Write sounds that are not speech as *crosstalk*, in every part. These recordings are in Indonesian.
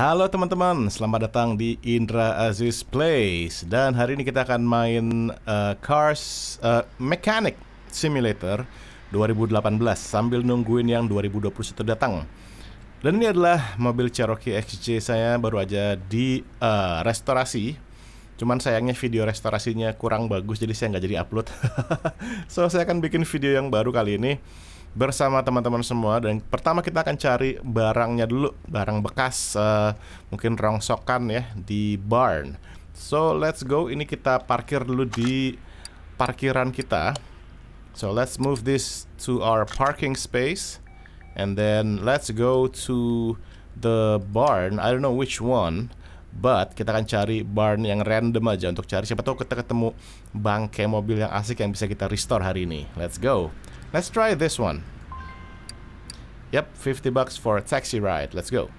Halo teman-teman, selamat datang di Indra Aziz Plays Dan hari ini kita akan main uh, Cars uh, Mechanic Simulator 2018 Sambil nungguin yang 2021 datang Dan ini adalah mobil Cherokee XJ saya baru aja di uh, restorasi Cuman sayangnya video restorasinya kurang bagus jadi saya nggak jadi upload *laughs* So saya akan bikin video yang baru kali ini bersama teman-teman semua dan pertama kita akan cari barangnya dulu, barang bekas uh, mungkin rongsokan ya di barn. So let's go. Ini kita parkir dulu di parkiran kita. So let's move this to our parking space and then let's go to the barn. I don't know which one, but kita akan cari barn yang random aja untuk cari siapa tahu kita ketemu bangke mobil yang asik yang bisa kita restore hari ini. Let's go. Let's try this one. Yep, 50 bucks for a taxi ride. Let's go.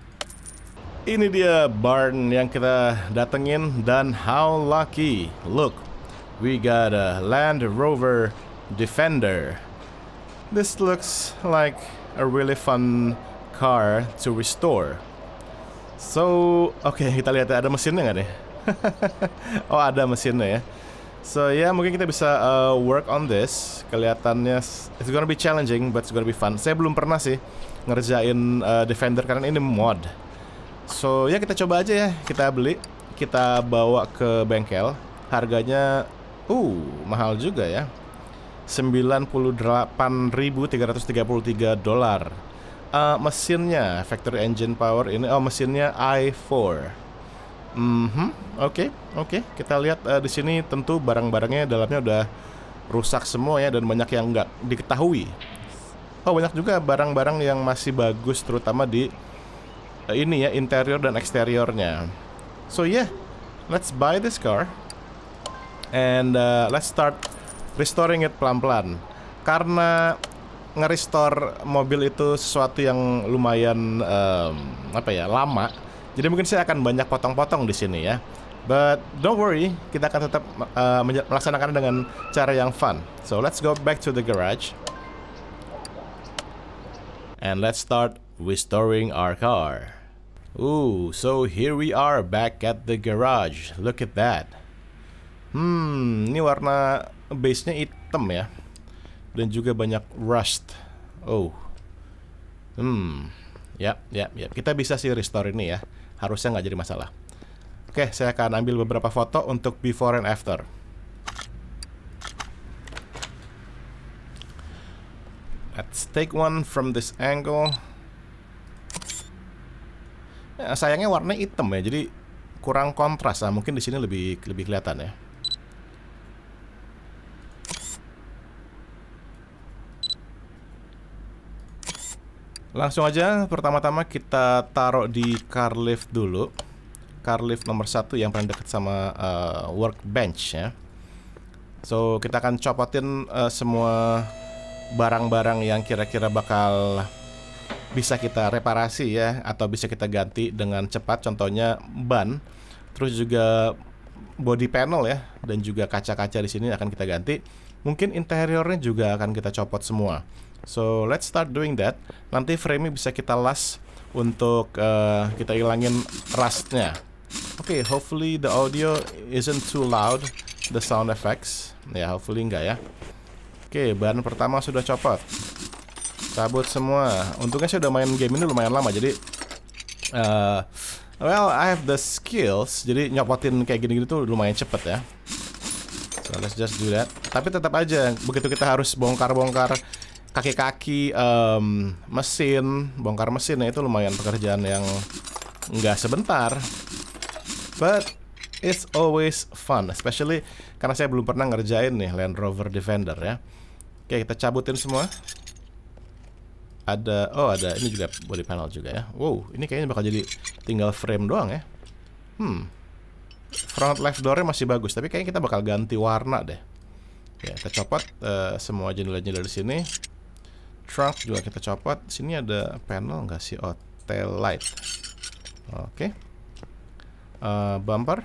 Ini dia barn yang kita datengin dan how lucky. Look, we got a Land Rover Defender. This looks like a really fun car to restore. So, oke okay, kita lihat ada mesinnya nggak nih? *laughs* oh ada mesinnya ya. So ya yeah, mungkin kita bisa uh, work on this. Kelihatannya it's gonna be challenging, but it's gonna be fun. Saya belum pernah sih ngerjain uh, Defender karena ini mod. So ya yeah, kita coba aja ya. Kita beli, kita bawa ke bengkel. Harganya uh mahal juga ya. 98.333 dolar. Uh, mesinnya factory engine power ini oh mesinnya i4 Hmm, oke, okay, oke. Okay. Kita lihat uh, di sini tentu barang-barangnya dalamnya udah rusak semua ya dan banyak yang nggak diketahui. Oh banyak juga barang-barang yang masih bagus terutama di uh, ini ya interior dan eksteriornya. So yeah, let's buy this car and uh, let's start restoring it pelan-pelan. Karena ngerestore mobil itu sesuatu yang lumayan um, apa ya lama jadi mungkin saya akan banyak potong-potong di sini ya. But don't worry, kita akan tetap uh, melaksanakan dengan cara yang fun. So let's go back to the garage. And let's start restoring our car. Ooh, so here we are back at the garage. Look at that. Hmm, ini warna base-nya hitam ya. Dan juga banyak rust. Oh. Hmm. yep, ya. Yep. Kita bisa sih restore ini ya harusnya nggak jadi masalah. Oke, saya akan ambil beberapa foto untuk before and after. Let's take one from this angle. Ya, sayangnya warna hitam ya, jadi kurang kontras. Nah, mungkin di sini lebih lebih kelihatan ya. Langsung aja, pertama-tama kita taruh di car lift dulu. Car lift nomor satu yang paling dekat sama uh, workbench ya. So, kita akan copotin uh, semua barang-barang yang kira-kira bakal bisa kita reparasi ya atau bisa kita ganti dengan cepat contohnya ban terus juga body panel ya dan juga kaca-kaca di sini akan kita ganti mungkin interiornya juga akan kita copot semua So let's start doing that. Nanti frame ini bisa kita las untuk uh, kita ilangin rustnya. Oke, okay, hopefully the audio isn't too loud, the sound effects. Ya, yeah, hopefully enggak ya. Oke, okay, bahan pertama sudah copot. Cabut semua. Untungnya saya udah main game ini lumayan lama, jadi uh, well I have the skills. Jadi nyopotin kayak gini-gini tuh lumayan cepet ya. So let's just do that. Tapi tetap aja begitu kita harus bongkar-bongkar kaki-kaki um, mesin bongkar mesin ya itu lumayan pekerjaan yang nggak sebentar but it's always fun especially karena saya belum pernah ngerjain nih Land Rover Defender ya oke kita cabutin semua ada oh ada ini juga body panel juga ya wow ini kayaknya bakal jadi tinggal frame doang ya hmm front left door-nya masih bagus tapi kayaknya kita bakal ganti warna deh ya kita copot uh, semua jendela-jendela di sini trunk juga kita copot. Sini ada panel nggak sih? Oh, tail light. Oke. Okay. Uh, eh, bumper.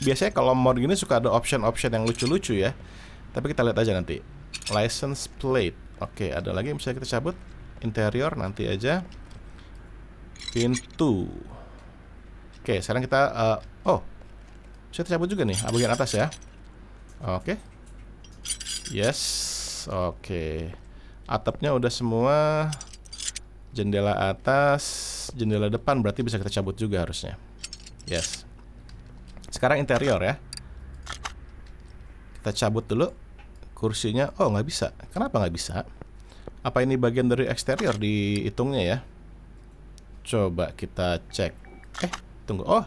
Biasanya kalau mod gini suka ada option-option yang lucu-lucu ya. Tapi kita lihat aja nanti. License plate. Oke, okay, ada lagi yang bisa kita cabut. Interior nanti aja. Pintu. Oke, okay, sekarang kita uh, oh. saya cabut juga nih, bagian atas ya. Oke. Okay. Yes. Oke. Okay atapnya udah semua jendela atas jendela depan berarti bisa kita cabut juga harusnya yes sekarang interior ya kita cabut dulu kursinya oh nggak bisa kenapa nggak bisa apa ini bagian dari eksterior dihitungnya ya coba kita cek eh tunggu oh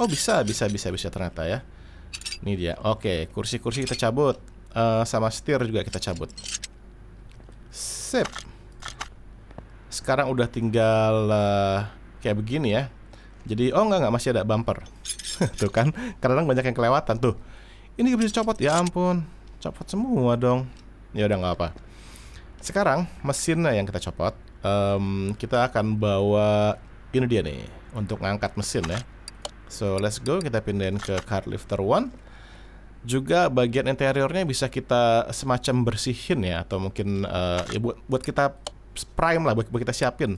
oh bisa bisa bisa bisa ternyata ya ini dia oke kursi-kursi kita cabut uh, sama setir juga kita cabut Sip. Sekarang udah tinggal uh, kayak begini ya. Jadi oh nggak nggak masih ada bumper. *laughs* tuh kan, kadang banyak yang kelewatan tuh. Ini bisa copot ya ampun. Copot semua dong. Ya udah nggak apa. Sekarang mesinnya yang kita copot. Um, kita akan bawa ini dia nih untuk ngangkat mesin ya. So let's go kita pindahin ke car lifter one juga bagian interiornya bisa kita semacam bersihin ya atau mungkin uh, ya buat buat kita prime lah buat, buat kita siapin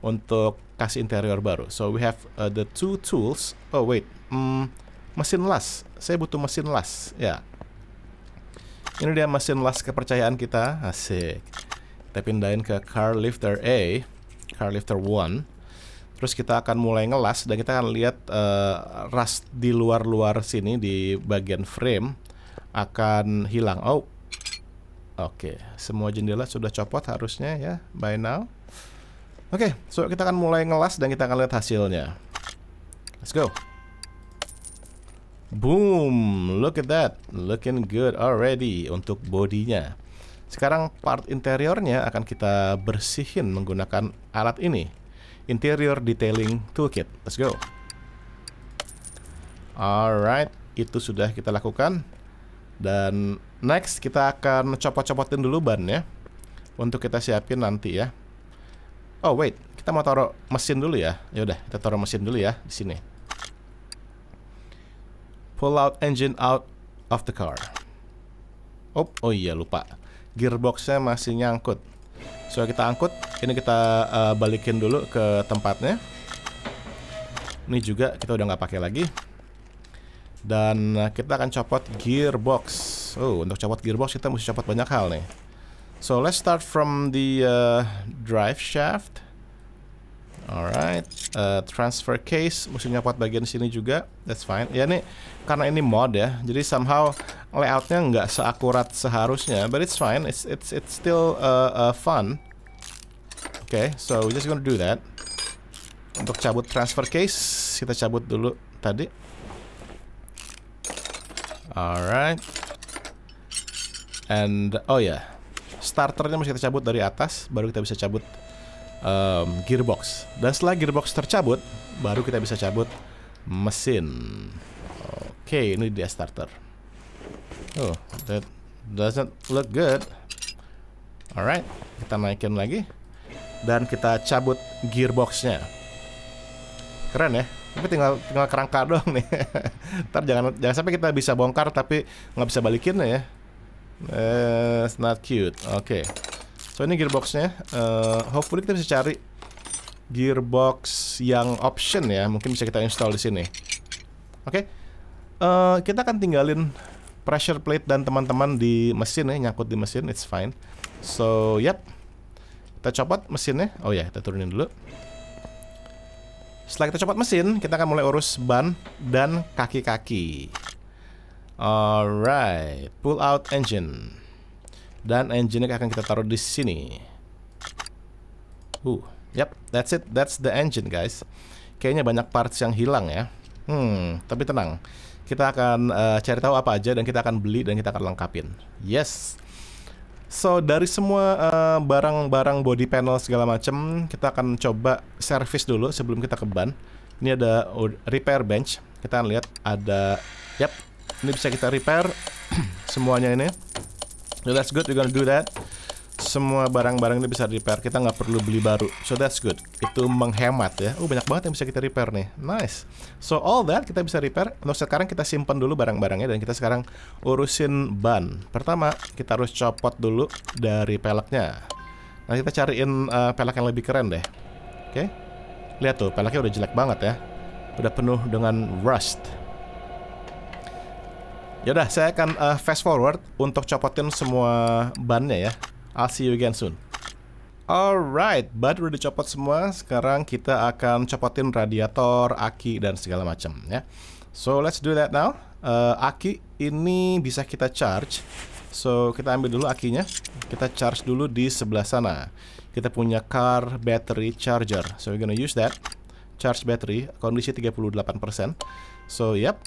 untuk kasih interior baru. So we have uh, the two tools. Oh wait, mm, mesin las. Saya butuh mesin las. Ya. Yeah. Ini dia mesin las kepercayaan kita. Asik. Kita pindahin ke car lifter A, car lifter one terus kita akan mulai ngelas dan kita akan lihat uh, eh, rust di luar-luar sini di bagian frame akan hilang. Oh. Oke, okay. semua jendela sudah copot harusnya ya by now. Oke, okay, so kita akan mulai ngelas dan kita akan lihat hasilnya. Let's go. Boom, look at that. Looking good already untuk bodinya. Sekarang part interiornya akan kita bersihin menggunakan alat ini. Interior Detailing Toolkit. Let's go. Alright, itu sudah kita lakukan. Dan next kita akan copot-copotin dulu bannya untuk kita siapin nanti ya. Oh wait, kita mau taruh mesin dulu ya. Ya udah, kita taruh mesin dulu ya di sini. Pull out engine out of the car. Oh, oh iya lupa. Gearboxnya masih nyangkut so kita angkut. Ini kita uh, balikin dulu ke tempatnya. Ini juga kita udah nggak pakai lagi. Dan eh, kita akan copot gearbox. Oh, untuk copot gearbox kita mesti copot banyak hal nih. So let's start from the uh, drive shaft. Alright, uh, transfer case mesti nyopot bagian sini juga. That's fine. Ya ini karena ini mod ya, jadi somehow layoutnya nggak seakurat seharusnya, but it's fine. It's it's it's still uh, uh, fun. Okay, so we just gonna do that. Untuk cabut transfer case, kita cabut dulu tadi. Alright. And oh ya, yeah. starternya masih kita cabut dari atas, baru kita bisa cabut um, gearbox. Dan setelah gearbox tercabut, baru kita bisa cabut mesin. Oke, okay, ini dia starter. Oh, that doesn't look good. Alright, kita naikin lagi. Dan kita cabut gearboxnya. Keren ya. Tapi tinggal tinggal kerangka *laughs* doang nih. Ntar jangan jangan sampai kita bisa bongkar tapi nggak bisa balikin ya. Eh, it's not cute. Oke. Okay. So ini gearboxnya. Eh, hopefully kita bisa cari gearbox yang option ya. Mungkin bisa kita install di sini. Oke. Okay. Eh, kita akan tinggalin pressure plate dan teman-teman di mesin ya nyangkut di mesin it's fine so yep kita copot mesinnya oh ya yeah, kita turunin dulu setelah kita copot mesin kita akan mulai urus ban dan kaki-kaki alright pull out engine dan engine akan kita taruh di sini uh yep that's it that's the engine guys kayaknya banyak parts yang hilang ya hmm tapi tenang kita akan uh, cari tahu apa aja dan kita akan beli dan kita akan lengkapin. Yes. So dari semua eh, barang-barang uh, body panel segala macam, kita akan coba servis dulu sebelum kita ke ban. Ini ada repair bench. Kita akan lihat ada yap, ini bisa kita repair *clears throat* semuanya ini. So that's good, we're gonna do that semua barang-barang ini bisa repair kita nggak perlu beli baru so that's good itu menghemat ya oh banyak banget yang bisa kita repair nih nice so all that kita bisa repair untuk sekarang kita simpan dulu barang-barangnya dan kita sekarang urusin ban pertama kita harus copot dulu dari peleknya nah kita cariin uh, pelek yang lebih keren deh oke okay? lihat tuh peleknya udah jelek banget ya udah penuh dengan rust Yaudah, saya akan uh, fast forward untuk copotin semua bannya ya. I'll see you again soon. Alright, baterai udah dicopot semua. Sekarang kita akan copotin radiator, aki, dan segala macam ya. So let's do that now. Uh, aki ini bisa kita charge. So kita ambil dulu akinya. Kita charge dulu di sebelah sana. Kita punya car battery charger. So we're gonna use that. Charge battery, kondisi 38%. So yep,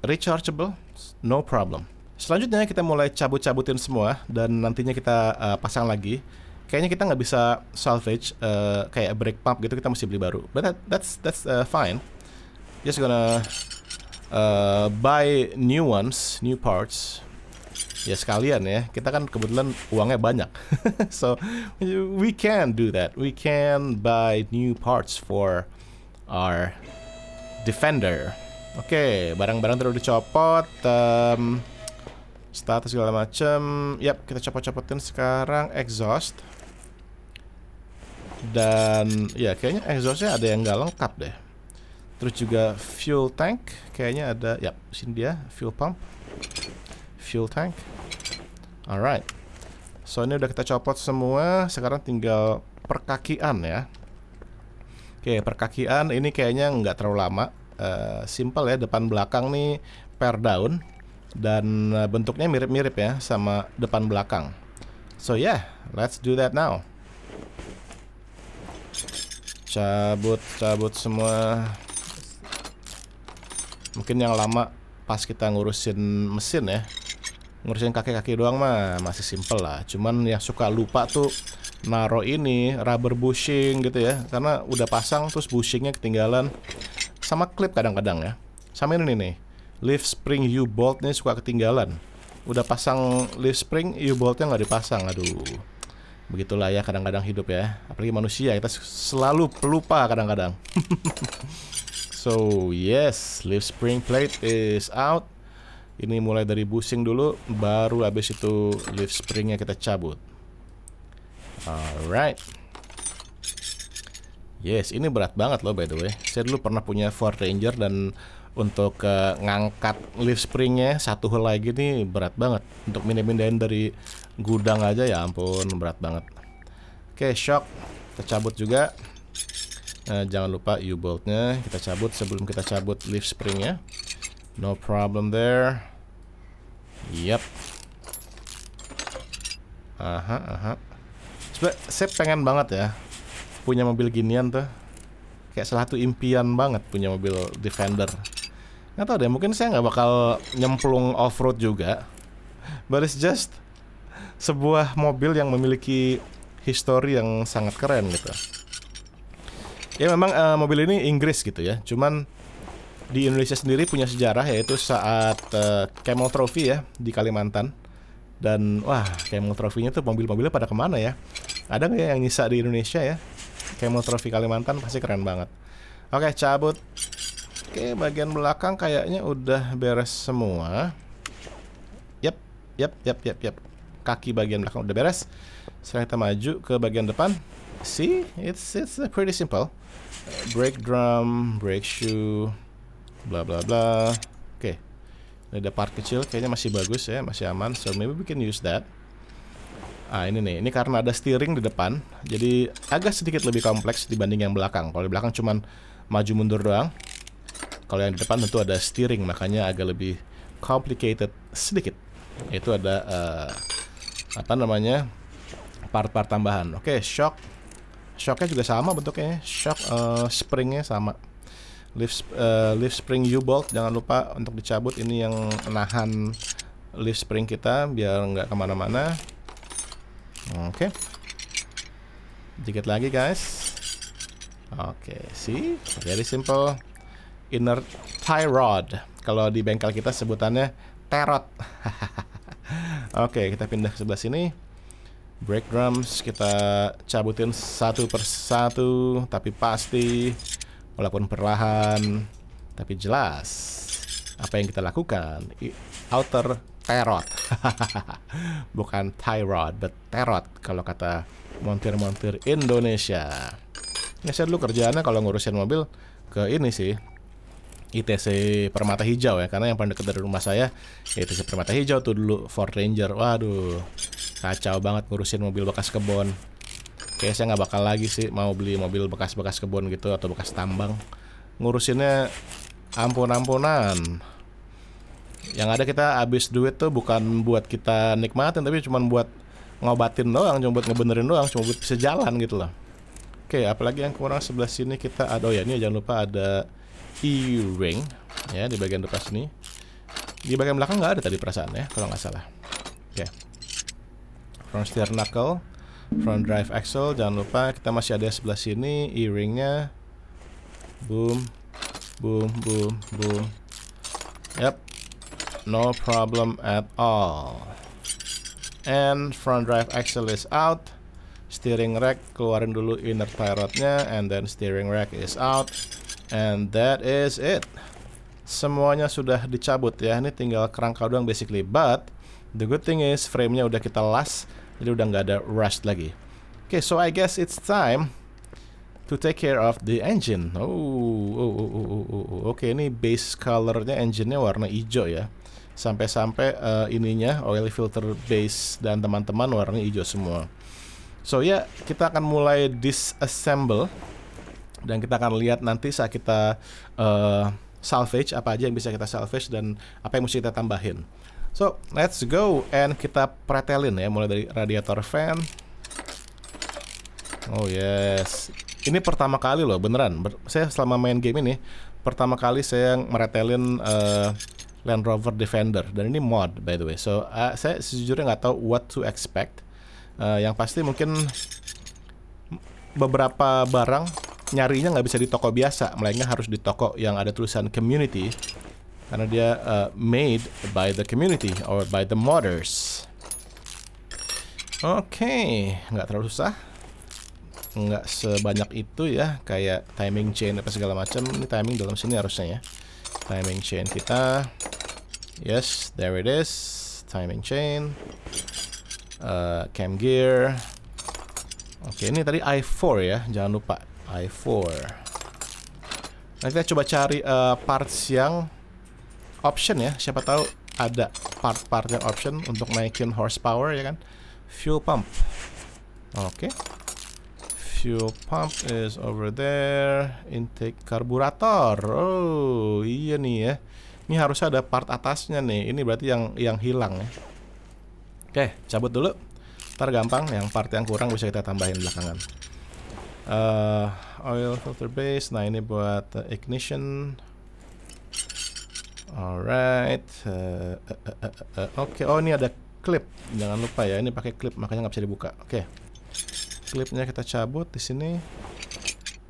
rechargeable, no problem. Selanjutnya kita mulai cabut-cabutin semua dan nantinya kita uh, pasang lagi. Kayaknya kita nggak bisa salvage uh, kayak break pump gitu kita mesti beli baru. But that, that's that's uh, fine. Just gonna uh, buy new ones, new parts. Ya sekalian ya. Kita kan kebetulan uangnya banyak. *laughs* so we can do that. We can buy new parts for our defender. Oke, okay, barang-barang terus dicopot. Um, status segala macem, yep kita copot-copotin sekarang exhaust. Dan ya kayaknya exhaustnya ada yang nggak lengkap deh. Terus juga fuel tank, kayaknya ada. ya sini dia fuel pump, fuel tank. Alright. So ini udah kita copot semua. Sekarang tinggal perkakian ya. Oke, perkakian ini kayaknya nggak terlalu lama. Uh, simple ya, depan belakang nih per daun dan uh, bentuknya mirip-mirip ya sama depan belakang. So yeah, let's do that now. Cabut, cabut semua. Mungkin yang lama pas kita ngurusin mesin ya. Ngurusin kaki-kaki doang mah masih simple lah. Cuman yang suka lupa tuh naro ini rubber bushing gitu ya. Karena udah pasang terus bushingnya ketinggalan. Sama klip kadang-kadang ya. Sama ini nih lift spring U-bolt ini suka ketinggalan. Udah pasang lift spring, U-boltnya nggak dipasang. Aduh. Begitulah ya kadang-kadang hidup ya. Apalagi manusia, kita selalu pelupa kadang-kadang. *laughs* so, yes, lift spring plate is out. Ini mulai dari bushing dulu, baru habis itu lift springnya kita cabut. Alright. Yes, ini berat banget loh by the way. Saya dulu pernah punya Ford Ranger dan untuk uh, ngangkat lift springnya satu lagi gini berat banget untuk mini pindahin dari gudang aja ya ampun berat banget oke shock tercabut juga nah, jangan lupa U-boltnya kita cabut sebelum kita cabut lift springnya no problem there yep aha aha Sebe saya pengen banget ya punya mobil ginian tuh kayak salah satu impian banget punya mobil Defender nggak tahu deh mungkin saya nggak bakal nyemplung off road juga but it's just sebuah mobil yang memiliki history yang sangat keren gitu ya memang uh, mobil ini Inggris gitu ya cuman di Indonesia sendiri punya sejarah yaitu saat uh, Camel Trophy ya di Kalimantan dan wah Camel Trophy-nya tuh mobil-mobilnya pada kemana ya ada nggak yang nyisa di Indonesia ya Camel Trophy Kalimantan pasti keren banget oke cabut Oke, bagian belakang kayaknya udah beres semua. Yap, yap, yap, yap, yap. Kaki bagian belakang udah beres. Sekarang kita maju ke bagian depan. See, it's it's pretty simple. Brake drum, brake shoe, bla bla bla. Oke. Okay. ada part kecil kayaknya masih bagus ya, masih aman. So maybe we can use that. Ah ini nih, ini karena ada steering di depan, jadi agak sedikit lebih kompleks dibanding yang belakang. Kalau di belakang cuman maju mundur doang. Kalau yang di depan tentu ada steering, makanya agak lebih complicated sedikit. Itu ada uh, apa namanya part-part tambahan. Oke, okay, shock, shocknya juga sama bentuknya, ya. shock uh, springnya sama. Lift, uh, eh, lift spring U-bolt jangan lupa untuk dicabut ini yang nahan lift spring kita biar nggak kemana-mana. Oke, okay. dikit lagi guys. Oke, okay, see, very simple inner tie rod. Kalau di bengkel kita sebutannya terot. *laughs* Oke, okay, kita pindah ke sebelah sini. Break drums kita cabutin satu persatu, tapi pasti, walaupun perlahan, tapi jelas. Apa yang kita lakukan? Outer terot, *laughs* bukan tie rod, but terot kalau kata montir-montir Indonesia. Ya saya dulu kerjaannya kalau ngurusin mobil ke ini sih ITC Permata Hijau ya karena yang paling dekat dari rumah saya ya ITC Permata Hijau tuh dulu Ford Ranger waduh kacau banget ngurusin mobil bekas kebon kayak saya nggak bakal lagi sih mau beli mobil bekas-bekas kebon gitu atau bekas tambang ngurusinnya ampun-ampunan yang ada kita habis duit tuh bukan buat kita nikmatin tapi cuma buat ngobatin doang cuma buat ngebenerin doang cuma buat bisa jalan gitu loh oke apalagi yang kurang sebelah sini kita ada oh ya ini jangan lupa ada earring ya di bagian depan sini. Di bagian belakang nggak ada tadi perasaan ya kalau nggak salah. Oke. Okay. Front steer knuckle, front drive axle jangan lupa kita masih ada sebelah sini earringnya Boom, boom, boom, boom. Yap, no problem at all. And front drive axle is out. Steering rack keluarin dulu inner tie rodnya and then steering rack is out And that is it. Semuanya sudah dicabut ya. Ini tinggal kerangka doang basically. But the good thing is frame-nya udah kita las, jadi udah nggak ada rust lagi. Oke, okay, so I guess it's time to take care of the engine. Oh, oh, oh, oh, oh, oh. oke oh. okay, ini base color nya engine-nya warna hijau ya. Sampai-sampai uh, ininya oil filter base dan teman-teman warna hijau semua. So ya, yeah, kita akan mulai disassemble dan kita akan lihat nanti saat kita uh, salvage apa aja yang bisa kita salvage dan apa yang mesti kita tambahin. So, let's go and kita pretelin ya mulai dari radiator fan. Oh yes. Ini pertama kali loh beneran. Ber saya selama main game ini pertama kali saya meretelin uh, eh, Land Rover Defender dan ini mod by the way. So, uh, saya sejujurnya nggak tahu what to expect. Uh, yang pasti mungkin beberapa barang nyarinya nggak bisa di toko biasa, melainkan harus di toko yang ada tulisan community karena dia uh, made by the community or by the modders. Oke, okay. nggak terlalu susah, nggak sebanyak itu ya, kayak timing chain apa segala macam. Ini timing dalam sini harusnya ya. Timing chain kita, yes, there it is. Timing chain, uh, cam gear. Oke, ini tadi i4 ya, jangan lupa i4 Nah kita coba cari uh, parts yang option ya Siapa tahu ada part-part yang option untuk naikin horsepower ya kan Fuel pump Oke okay. Fuel pump is over there Intake karburator Oh iya nih ya Ini harusnya ada part atasnya nih Ini berarti yang yang hilang ya Oke okay, cabut dulu Ntar gampang yang part yang kurang bisa kita tambahin belakangan uh, oil filter base nah ini buat uh, ignition alright uh, uh, uh, uh, uh, oke okay. oh ini ada clip jangan lupa ya ini pakai clip makanya nggak bisa dibuka oke okay. clipnya kita cabut di sini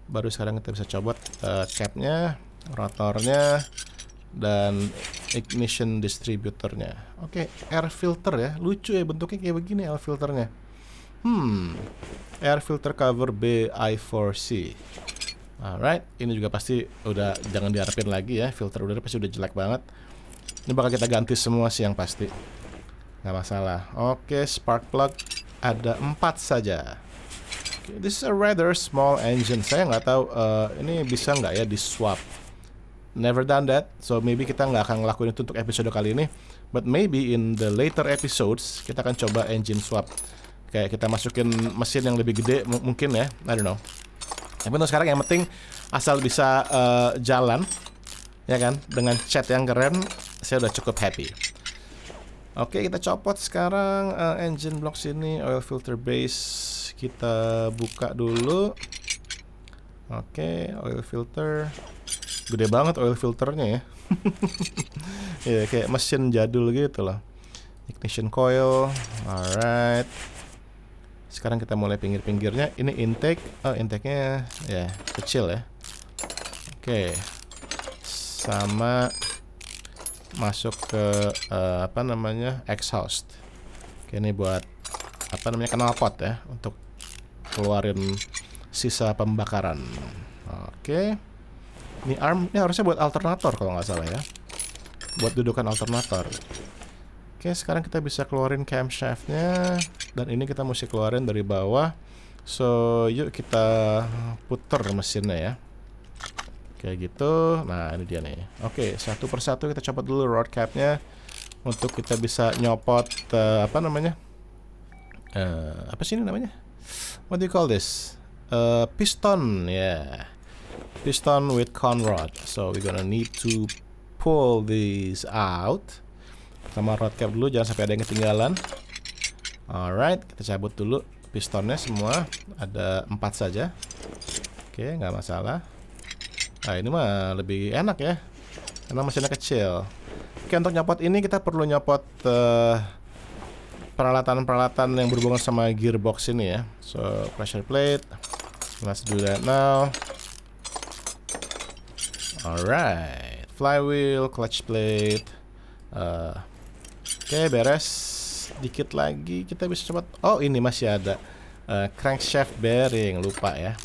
baru sekarang kita bisa cabut uh, capnya rotornya dan ignition distributornya oke okay, air filter ya lucu ya bentuknya kayak begini air filternya Hmm, air filter cover BI4C. Alright, ini juga pasti udah jangan diharapin lagi ya, filter udara pasti udah jelek banget. Ini bakal kita ganti semua sih yang pasti. Gak masalah. Oke, spark plug ada empat saja. Okay, this is a rather small engine. Saya nggak tahu uh, ini bisa nggak ya di swap. Never done that, so maybe kita nggak akan ngelakuin itu untuk episode kali ini. But maybe in the later episodes kita akan coba engine swap. Kayak kita masukin mesin yang lebih gede mungkin ya. I don't know. Tapi untuk sekarang yang penting asal bisa uh, jalan ya kan dengan chat yang keren saya udah cukup happy. Oke, kita copot sekarang uh, engine block sini oil filter base kita buka dulu. Oke, oil filter gede banget oil filternya ya. *laughs* ya yeah, kayak mesin jadul gitu loh Ignition coil. Alright sekarang kita mulai pinggir-pinggirnya ini intake oh intake-nya ya kecil ya oke sama masuk ke uh, apa namanya exhaust oke ini buat apa namanya knalpot ya untuk keluarin sisa pembakaran oke ini arm ini harusnya buat alternator kalau nggak salah ya buat dudukan alternator Oke, sekarang kita bisa keluarin camshaftnya dan ini kita mesti keluarin dari bawah. So, yuk kita puter mesinnya ya. Kayak gitu. Nah, ini dia nih. Oke, satu persatu kita copot dulu rod capnya untuk kita bisa nyopot uh, apa namanya? Uh, apa sih ini namanya? What do you call this? Uh, piston, ya. Yeah. Piston with conrod. So, we're gonna need to pull these out sama cap dulu jangan sampai ada yang ketinggalan alright kita cabut dulu pistonnya semua ada empat saja oke nggak masalah nah ini mah lebih enak ya karena mesinnya kecil oke untuk nyopot ini kita perlu nyopot eh, peralatan-peralatan uh, yang berhubungan sama gearbox ini ya so pressure plate let's do that now alright flywheel clutch plate uh, Oke, beres. Dikit lagi kita bisa cepat. Oh, ini masih ada uh, crankshaft bearing, lupa ya.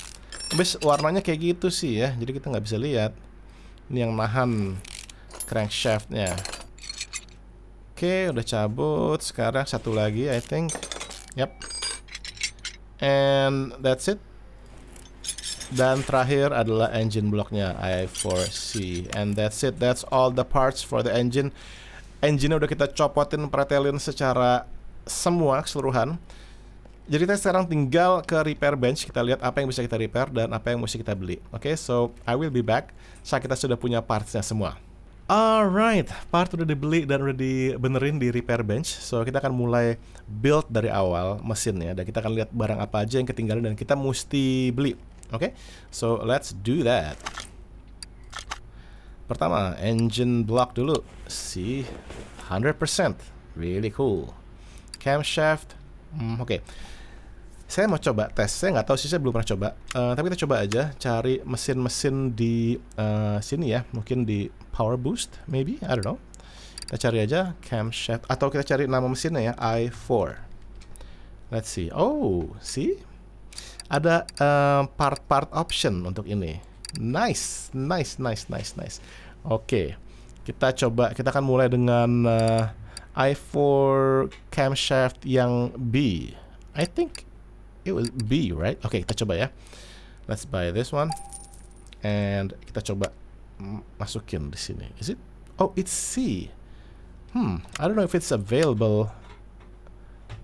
Habis warnanya kayak gitu sih ya. Jadi kita nggak bisa lihat. Ini yang nahan crankshaftnya. Oke, udah cabut. Sekarang satu lagi, I think. Yap. And that's it. Dan terakhir adalah engine blocknya I4C. And that's it. That's all the parts for the engine engine udah kita copotin pretelin secara semua keseluruhan jadi kita sekarang tinggal ke repair bench kita lihat apa yang bisa kita repair dan apa yang mesti kita beli oke okay, so I will be back saat kita sudah punya partsnya semua alright part udah dibeli dan udah dibenerin di repair bench so kita akan mulai build dari awal mesinnya dan kita akan lihat barang apa aja yang ketinggalan dan kita mesti beli oke okay? so let's do that Pertama, engine block dulu. Si 100%. Really cool. Camshaft. Hmm, Oke. Okay. Saya mau coba tes. Saya nggak tahu sih, saya belum pernah coba. Uh, tapi kita coba aja cari mesin-mesin di uh, sini ya. Mungkin di Power Boost, maybe. I don't know. Kita cari aja camshaft. Atau kita cari nama mesinnya ya. i4. Let's see. Oh, see? Ada eh, part-part uh, part -part option untuk ini. Nice, nice, nice, nice, nice. Oke, kita coba kita akan mulai dengan uh, eh, i4 camshaft yang B. I think it was B, right? Oke, kita coba ya. Let's buy this one. And kita coba masukin di sini. Is it? Oh, it's C. Hmm, I don't know if it's available.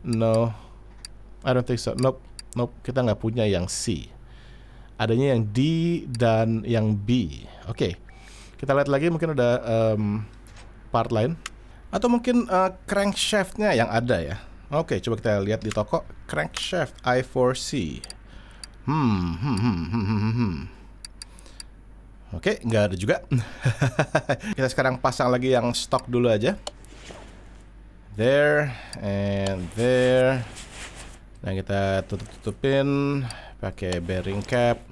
No, I don't think so. Nope, nope. Kita nggak punya yang C. Adanya yang D dan yang B. Oke. Okay kita lihat lagi mungkin ada um, part lain atau mungkin uh, crankshaftnya yang ada ya. Oke, coba kita lihat di toko crankshaft I4C. Hmm, hmm, hmm, hmm, hmm, hmm, hmm. Oke, nggak ada juga. *laughs* kita sekarang pasang lagi yang stok dulu aja. There and there. Nah, kita tutup-tutupin pakai bearing cap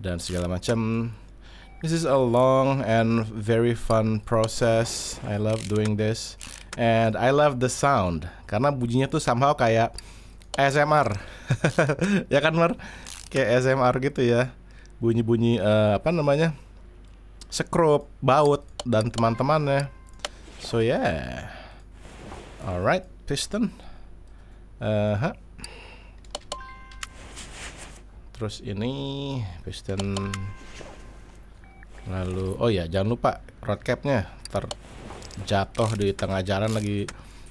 dan segala macam. This is a long and very fun process. I love doing this. And I love the sound. Karena bunyinya tuh somehow kayak ASMR. *laughs* ya kan, Mar? Kayak ASMR gitu ya. Bunyi-bunyi uh, apa namanya? Sekrup, baut, dan teman-temannya. So yeah. Alright, piston. Uh eh, -huh. Terus ini piston Lalu oh ya jangan lupa capnya terjatuh di tengah jalan lagi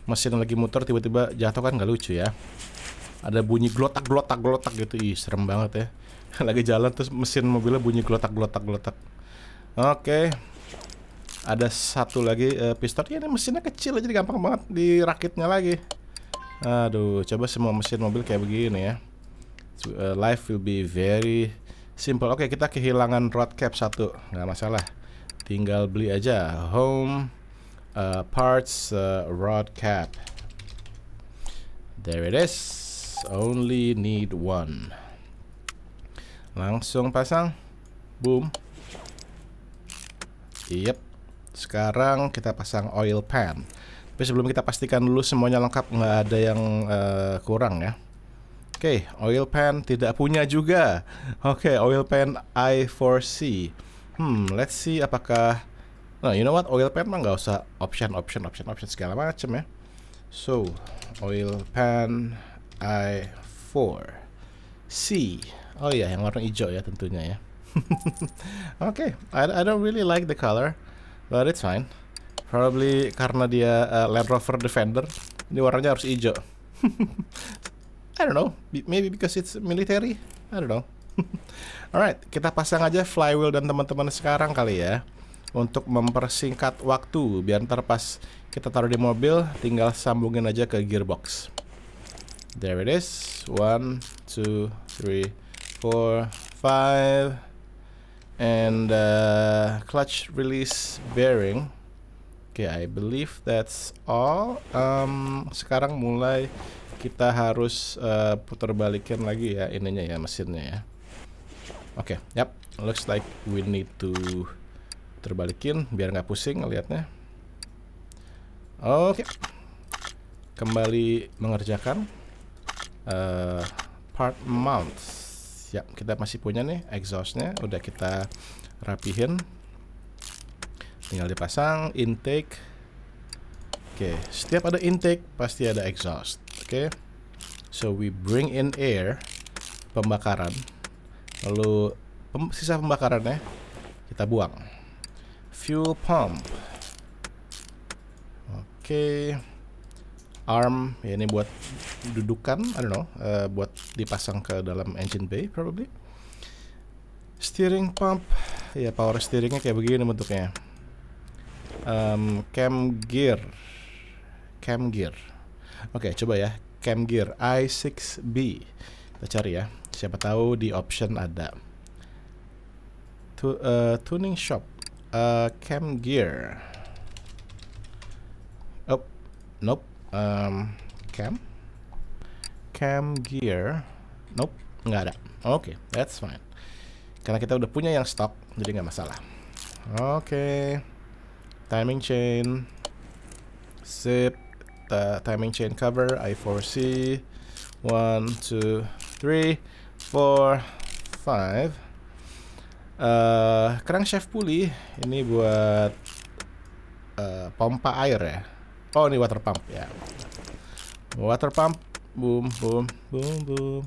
mesin lagi muter tiba-tiba jatuh kan nggak lucu ya. Ada bunyi glotak glotak glotak gitu ih serem banget ya. *laughs* lagi jalan terus mesin mobilnya bunyi glotak glotak glotak. Oke. Ada satu lagi uh, pistol. Ya ini mesinnya kecil jadi gampang banget dirakitnya lagi. Aduh, coba semua mesin mobil kayak begini ya. Eh, life will be very simple oke okay, kita kehilangan rod cap satu nggak masalah tinggal beli aja home uh, parts uh, rod cap there it is only need one langsung pasang boom yep sekarang kita pasang oil pan tapi sebelum kita pastikan dulu semuanya lengkap nggak ada yang uh, kurang ya Oke, okay, oil pan tidak punya juga. Oke, okay, oil pan I4C. Hmm, let's see apakah... Nah, you know what? Oil pan mah nggak usah option, option, option, option segala macam ya. So, oil pan I4C. Oh iya, yeah, yang warna hijau ya tentunya ya. *laughs* Oke, okay, I, I don't really like the color, but it's fine. Probably karena dia uh, Land Rover Defender, ini warnanya harus hijau. *laughs* I don't know. Maybe because it's military. I don't know. *laughs* Alright, kita pasang aja flywheel dan teman-teman sekarang kali ya. Untuk mempersingkat waktu. Biar ntar pas kita taruh di mobil, tinggal sambungin aja ke gearbox. There it is. One, two, three, four, five. And uh, clutch release bearing. okay, I believe that's all. Um, sekarang mulai kita harus uh, eh, putar balikin lagi ya ininya ya mesinnya ya. Oke, okay, yap. Looks like we need to terbalikin biar nggak pusing ngelihatnya. Oke. Okay. Kembali mengerjakan uh, part mount. Ya, kita masih punya nih exhaustnya udah kita rapihin. Tinggal dipasang intake. Oke, okay. setiap ada intake pasti ada exhaust. Oke. Okay. So we bring in air pembakaran. Lalu pem sisa pembakarannya kita buang. Fuel pump. Oke. Okay. Arm ya ini buat dudukan, I don't know, uh, buat dipasang ke dalam engine bay probably. Steering pump. Ya power steeringnya kayak begini bentuknya. Um, cam gear. Cam gear Oke, okay, coba ya. Cam Gear i6B. Kita cari ya. Siapa tahu di option ada. Tu uh, tuning shop. Uh, cam Gear. Oh, nope. Um, cam. Cam Gear. Nope, nggak ada. Oke, okay, that's fine. Karena kita udah punya yang stock, jadi nggak masalah. Oke. Okay. Timing chain. Sip the timing chain cover I foresee one two three four five uh, chef pulley ini buat uh, pompa air ya oh ini water pump ya water pump boom boom boom boom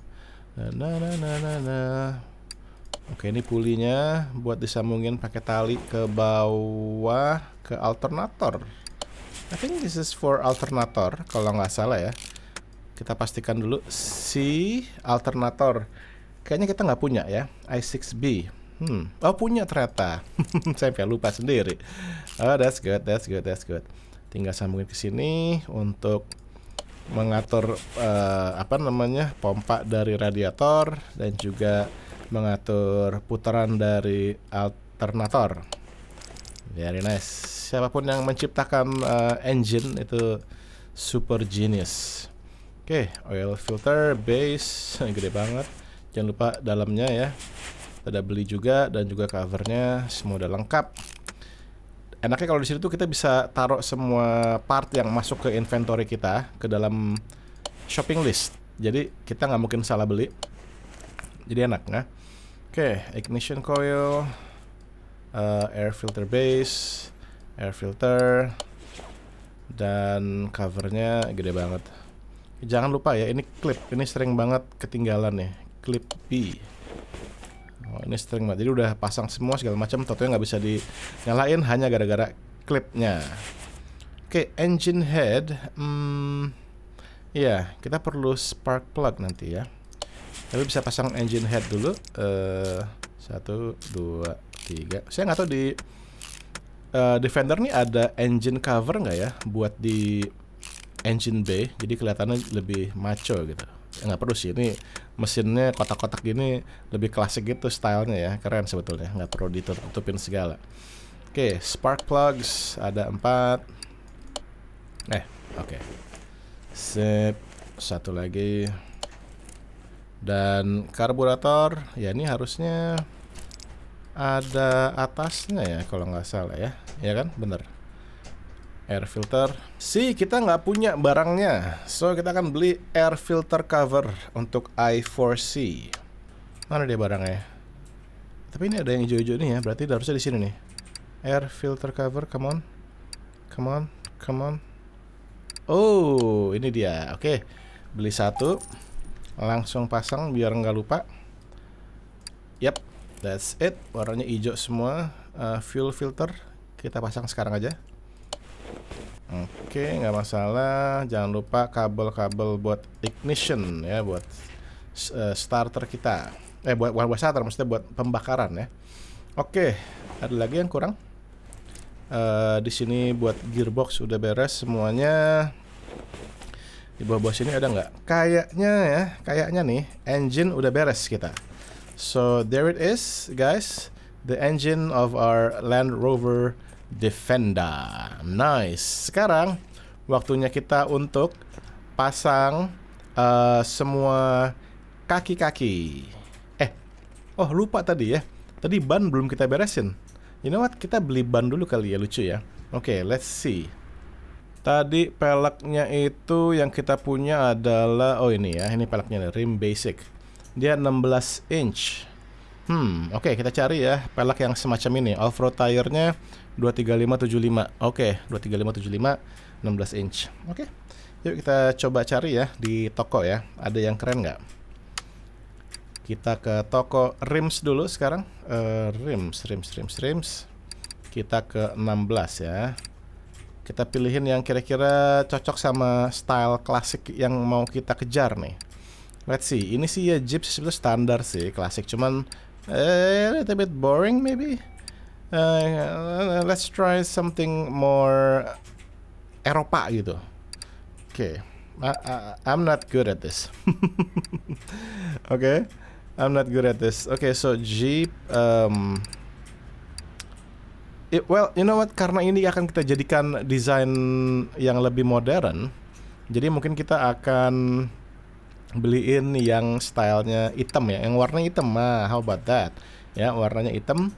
na na na na na oke ini pulinya buat disambungin pakai tali ke bawah ke alternator I think this is for alternator kalau nggak salah ya. Kita pastikan dulu si alternator. Kayaknya kita nggak punya ya i6B. Hmm. Oh punya ternyata. *laughs* Saya lupa sendiri. Oh that's good, that's good, that's good. Tinggal sambungin ke sini untuk mengatur uh, apa namanya pompa dari radiator dan juga mengatur putaran dari alternator. Very nice. Siapapun yang menciptakan uh, engine itu super genius. Oke, okay, oil filter base *laughs* gede banget. Jangan lupa dalamnya ya. Ada beli juga dan juga covernya semua udah lengkap. Enaknya kalau di sini tuh kita bisa taruh semua part yang masuk ke inventory kita ke dalam shopping list. Jadi kita nggak mungkin salah beli. Jadi enak nggak? Oke, okay, ignition coil uh, air filter base air filter dan covernya gede banget jangan lupa ya ini clip ini sering banget ketinggalan nih clip B oh, ini sering banget jadi udah pasang semua segala macam tentunya nggak bisa dinyalain hanya gara-gara clipnya oke okay, engine head hmm, ya yeah, kita perlu spark plug nanti ya tapi bisa pasang engine head dulu uh, satu dua tiga saya nggak tahu di uh, Defender nih ada engine cover nggak ya buat di engine bay jadi kelihatannya lebih maco gitu ya, nggak perlu sih ini mesinnya kotak-kotak gini lebih klasik gitu stylenya ya keren sebetulnya nggak perlu ditutupin segala oke okay, spark plugs ada empat eh oke okay. sip satu lagi dan karburator ya ini harusnya ada atasnya ya kalau nggak salah ya ya kan bener air filter si kita nggak punya barangnya so kita akan beli air filter cover untuk i4c mana dia barangnya tapi ini ada yang hijau-hijau nih ya berarti harusnya di sini nih air filter cover come on come on come on oh ini dia oke okay. beli satu langsung pasang biar nggak lupa yap That's it, warnanya hijau semua. Uh, fuel filter kita pasang sekarang aja. Oke, okay, nggak masalah. Jangan lupa kabel-kabel buat ignition ya, buat uh, starter kita. Eh, buat warna buat starter, maksudnya buat pembakaran ya. Oke, okay, ada lagi yang kurang? Uh, di sini buat gearbox udah beres semuanya di bawah bawah sini ada nggak kayaknya ya kayaknya nih engine udah beres kita So there it is, guys. The engine of our Land Rover Defender. Nice. Sekarang waktunya kita untuk pasang uh, semua kaki-kaki. Eh, oh lupa tadi ya. Tadi ban belum kita beresin. You know what? Kita beli ban dulu kali ya, lucu ya. Oke, okay, let's see. Tadi peleknya itu yang kita punya adalah oh ini ya, ini peleknya rim basic. Dia 16 inch. Hmm, oke okay, kita cari ya pelek yang semacam ini. Off-road tire-nya 23575. Oke, okay, 23575 16 inch. Oke. Okay. Yuk kita coba cari ya di toko ya. Ada yang keren nggak? Kita ke toko rims dulu sekarang. Uh, rims, rims, rims, rims. Kita ke 16 ya. Kita pilihin yang kira-kira cocok sama style klasik yang mau kita kejar nih. Let's see. Ini sih ya Jeep sebenarnya standar sih, klasik. Cuman eh, a little bit boring maybe. Uh, let's try something more Eropa gitu. Oke. *laughs* Okay. I'm not good at this. Oke. okay. I'm not good at this. Okay, so Jeep um it, well, you know what? Karena ini akan kita jadikan desain yang lebih modern. Jadi mungkin kita akan beliin yang stylenya hitam ya, yang warna hitam. mah how about that? Ya, warnanya hitam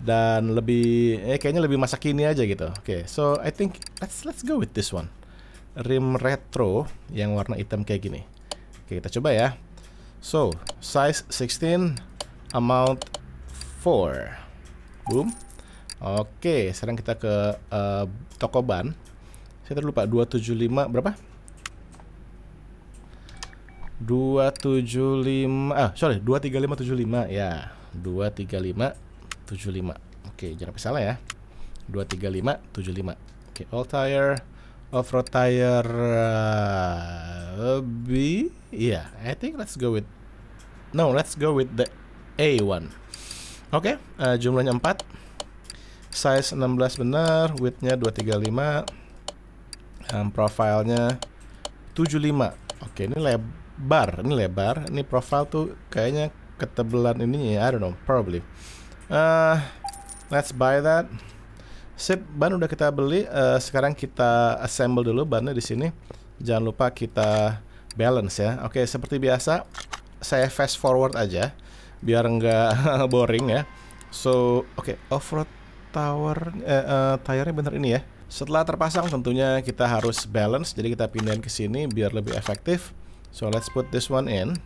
dan lebih eh kayaknya lebih masa kini aja gitu. Oke, okay, so I think let's let's go with this one. Rim retro yang warna hitam kayak gini. Oke, kita coba ya. So, size 16, amount 4. Boom. Oke, sekarang kita ke uh, toko ban. Saya terlupa 275 berapa? 275 ah sorry 23575 ya 23575 oke jangan sampai salah ya 23575 oke all tire off road tire uh, B yeah I think let's go with no let's go with the A1 oke okay, uh, jumlahnya 4 size 16 benar widthnya 235 um, profilnya 75 oke okay, ini lab bar ini lebar ini profile tuh kayaknya ketebelan ininya ya, I don't know probably uh, let's buy that sip ban udah kita beli uh, sekarang kita assemble dulu bannya di sini jangan lupa kita balance ya oke okay, seperti biasa saya fast forward aja biar enggak *laughs* boring ya so oke okay, road tower eh, uh, eh, tire bener ini ya setelah terpasang tentunya kita harus balance jadi kita pindahin ke sini biar lebih efektif So let's put this one in.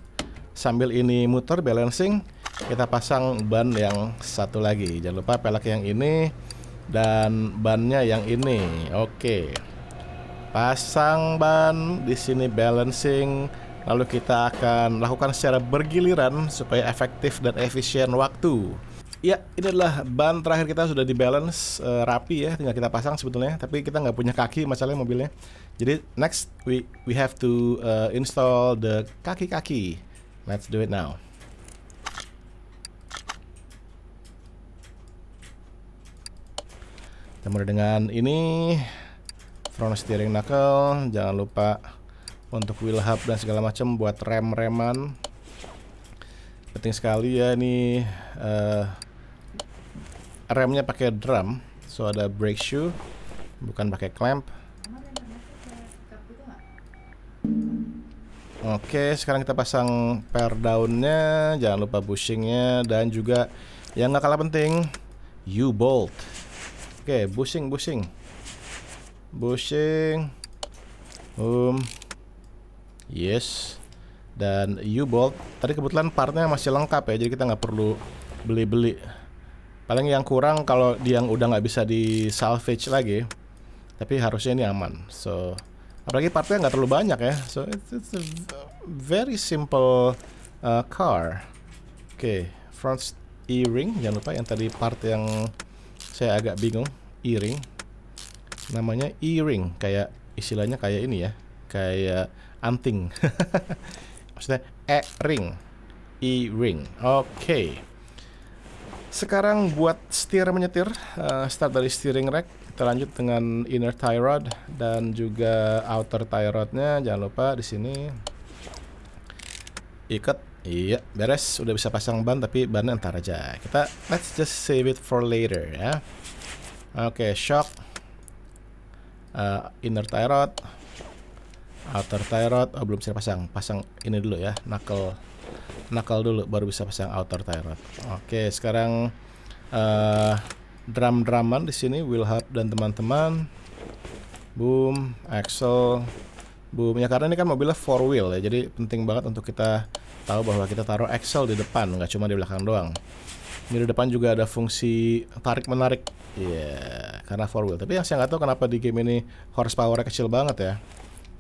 Sambil ini muter balancing, kita pasang ban yang satu lagi. Jangan lupa pelek yang ini dan bannya yang ini. Oke. Pasang ban di sini balancing. Lalu kita akan lakukan secara bergiliran supaya efektif dan efisien waktu. Ya, ini adalah ban terakhir kita sudah dibalance uh, eh, rapi ya, tinggal kita pasang sebetulnya. Tapi kita nggak punya kaki masalahnya mobilnya. Jadi next we we have to uh, install the kaki-kaki. Let's do it now. Kita dengan ini front steering knuckle, jangan lupa untuk wheel hub dan segala macam buat rem-reman. Penting sekali ya ini uh, remnya pakai drum, so ada brake shoe bukan pakai clamp. Oke, sekarang kita pasang pair daunnya, jangan lupa bushingnya dan juga yang nggak kalah penting, U-bolt. Oke, bushing, bushing, bushing, um, yes, dan U-bolt. Tadi kebetulan partnya masih lengkap ya, jadi kita nggak perlu beli-beli. Paling yang kurang kalau yang udah nggak bisa di salvage lagi, tapi harusnya ini aman. So apalagi partnya nggak terlalu banyak ya so it's, it's a very simple uh, car oke okay, front earring jangan lupa yang tadi part yang saya agak bingung earring namanya earring kayak istilahnya kayak ini ya kayak anting *laughs* maksudnya e-ring e-ring oke okay. sekarang buat setir menyetir uh, start dari steering rack kita lanjut dengan inner tie rod dan juga outer tie rodnya. Jangan lupa di sini ikat. Iya, beres. Udah bisa pasang ban, tapi ban ntar aja. Kita let's just save it for later ya. Oke, okay, shock. Uh, inner tie rod. Outer tie rod. Oh, belum bisa pasang. Pasang ini dulu ya, knuckle nakal dulu baru bisa pasang outer tie rod. Oke, sekarang uh, drum-druman di sini Wilhard dan teman-teman. Boom, Axel, boom. Ya karena ini kan mobilnya four wheel ya, jadi penting banget untuk kita tahu bahwa kita taruh Axel di depan, nggak cuma di belakang doang. Ini di depan juga ada fungsi tarik menarik. ya. yeah, karena four wheel. Tapi yang saya nggak tahu kenapa di game ini horsepower kecil banget ya.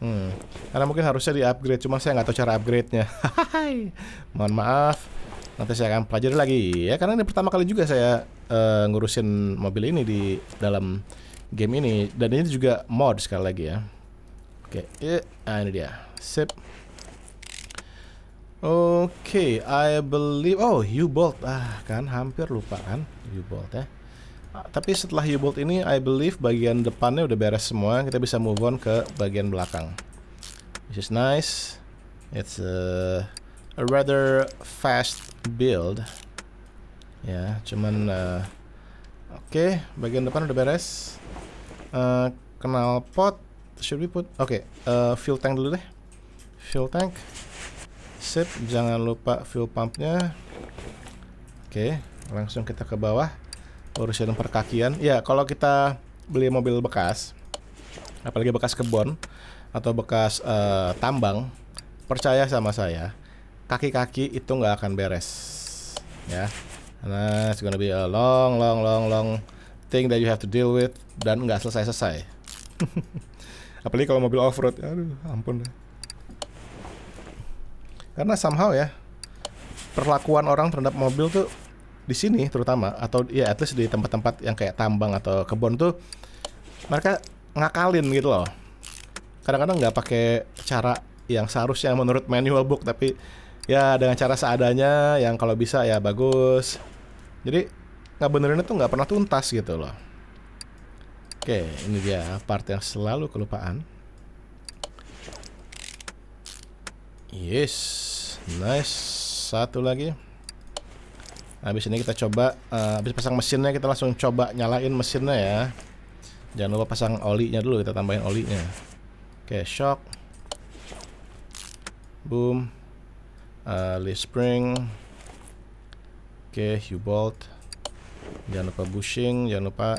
Hmm, karena mungkin harusnya di upgrade, cuma saya nggak tahu cara upgrade-nya. *laughs* Mohon maaf. Nanti saya akan pelajari lagi ya karena ini pertama kali juga saya uh, ngurusin mobil ini di dalam game ini dan ini juga mod sekali lagi ya. Oke, okay. Ya, nah, ini dia. Sip. Oke, okay, I believe oh you bolt ah kan hampir lupa kan you bolt ya. Ah, tapi setelah you bolt ini I believe bagian depannya udah beres semua, kita bisa move on ke bagian belakang. Which is nice. It's a uh, eh, a rather fast build ya cuman uh, oke okay, bagian depan udah beres uh, kenal pot should we put oke okay, uh, eh, fuel tank dulu deh fuel tank sip jangan lupa fuel pumpnya oke okay, langsung kita ke bawah urusan perkakian ya kalau kita beli mobil bekas apalagi bekas kebon atau bekas uh, tambang percaya sama saya kaki-kaki itu nggak akan beres ya karena it's gonna be a long long long long thing that you have to deal with dan nggak selesai-selesai *laughs* apalagi kalau mobil off-road aduh ampun deh karena somehow ya perlakuan orang terhadap mobil tuh di sini terutama atau ya at least di tempat-tempat yang kayak tambang atau kebun tuh mereka ngakalin gitu loh kadang-kadang nggak pakai cara yang seharusnya menurut manual book tapi ya dengan cara seadanya yang kalau bisa ya bagus jadi nggak benerin itu nggak pernah tuntas gitu loh oke ini dia part yang selalu kelupaan yes nice satu lagi habis ini kita coba uh, habis pasang mesinnya kita langsung coba nyalain mesinnya ya jangan lupa pasang olinya dulu kita tambahin olinya oke shock boom uh, eh, leaf Spring oke okay, bolt, jangan lupa bushing jangan lupa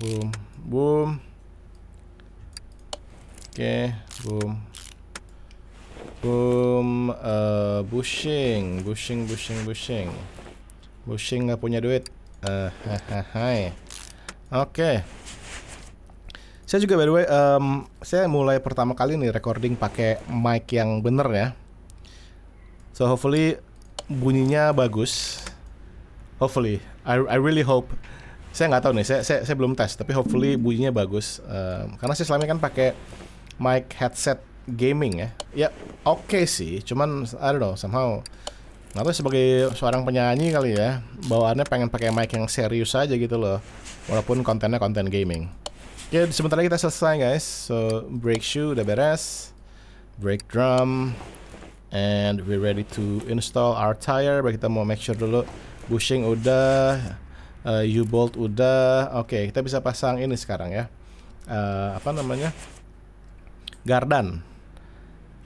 boom boom oke okay, boom boom uh, eh, bushing bushing bushing bushing bushing nggak punya duit uh, oke okay. Saya juga by the way, um, saya mulai pertama kali nih recording pakai mic yang bener ya. So hopefully bunyinya bagus. Hopefully, I I really hope. Saya nggak tahu nih, saya, saya saya belum tes, tapi hopefully bunyinya bagus. Um, karena saya selama ini kan pakai mic headset gaming ya. Ya oke okay sih, cuman I don't know somehow. Nggak tahu sebagai seorang penyanyi kali ya, bawaannya pengen pakai mic yang serius aja gitu loh. Walaupun kontennya konten gaming. Ya sebentar lagi kita selesai guys. So break shoe udah beres. Break drum and we're ready to install our tire kita mau make sure dulu bushing udah uh, U-bolt udah oke okay, kita bisa pasang ini sekarang ya uh, apa namanya gardan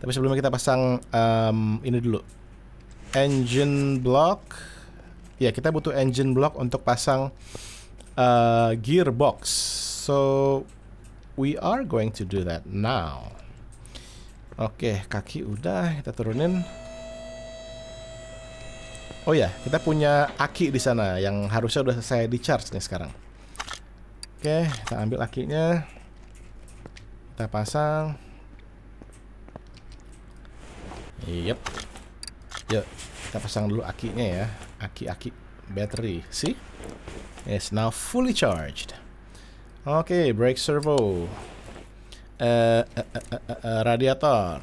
tapi sebelumnya kita pasang um, ini dulu engine block ya kita butuh engine block untuk pasang uh, gearbox so we are going to do that now Oke, kaki udah kita turunin. Oh ya, kita punya aki di sana yang harusnya udah saya di charge nih sekarang. Oke, kita ambil akinya. Kita pasang. Yep. Yuk, kita pasang dulu akinya ya. Aki-aki battery. See? It's now fully charged. Oke, okay, brake servo uh, uh, uh, uh, radiator.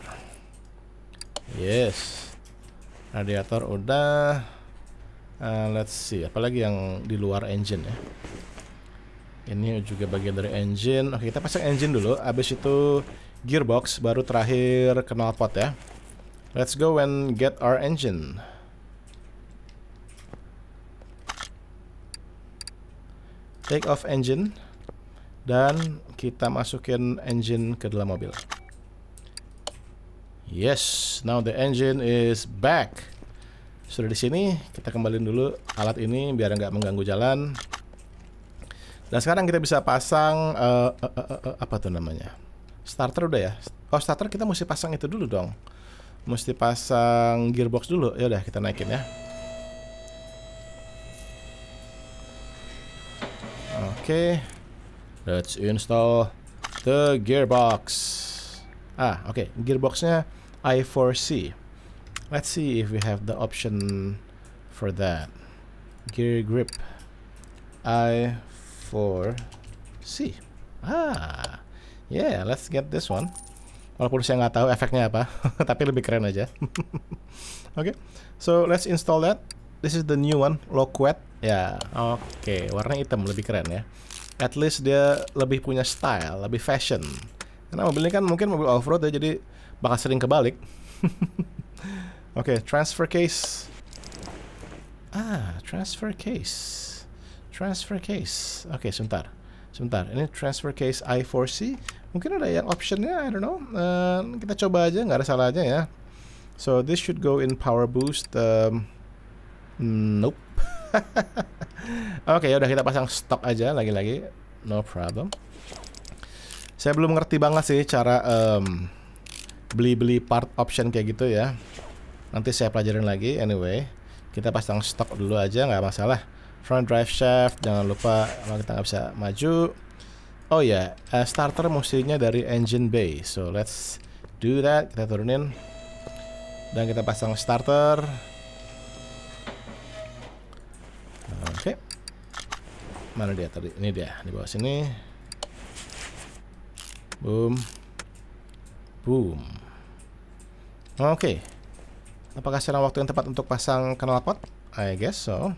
Yes. Radiator udah. Uh, let's see, apalagi yang di luar engine ya. Ini juga bagian dari engine. Oke, kita pasang engine dulu. Abis itu gearbox, baru terakhir knalpot ya. Let's go and get our engine. Take off engine dan kita masukin engine ke dalam mobil. Yes, now the engine is back. Sudah di sini, kita kembaliin dulu alat ini biar nggak mengganggu jalan. Dan sekarang kita bisa pasang uh, uh, uh, uh, apa tuh namanya? Starter udah ya. Oh, starter kita mesti pasang itu dulu dong. Mesti pasang gearbox dulu. Ya udah, kita naikin ya. Oke. Okay. Let's install the gearbox. Ah, okay. Gearboxnya I4C. Let's see if we have the option for that. Gear grip. I4C. Ah, yeah. Let's get this one. Walaupun saya nggak tahu efeknya apa, *laughs* tapi lebih keren aja. Oke, *laughs* okay. so let's install that. This is the new one, Loquet. Ya, yeah. oke. Okay. Warna hitam lebih keren ya at least dia lebih punya style, lebih fashion. Karena mobil ini kan mungkin mobil off-road ya, jadi bakal sering kebalik. *laughs* Oke, okay, transfer case. Ah, transfer case. Transfer case. Oke, okay, sebentar. Sebentar, ini transfer case i4C. Mungkin ada yang optionnya, I don't know. Uh, kita coba aja, nggak ada salahnya ya. So, this should go in power boost. Um, nope. *laughs* Oke, okay, udah kita pasang stok aja lagi-lagi. No problem. Saya belum ngerti banget sih cara beli-beli um, part option kayak gitu ya. Nanti saya pelajarin lagi. Anyway, kita pasang stok dulu aja nggak masalah. Front drive shaft jangan lupa kalau kita nggak bisa maju. Oh ya, yeah. uh, starter mestinya dari engine bay. So let's do that. Kita turunin dan kita pasang starter. Oke. Mana dia tadi? Ini dia, di bawah sini. Boom. Boom. Oke. Apakah sekarang waktu yang tepat untuk pasang knalpot? I guess so.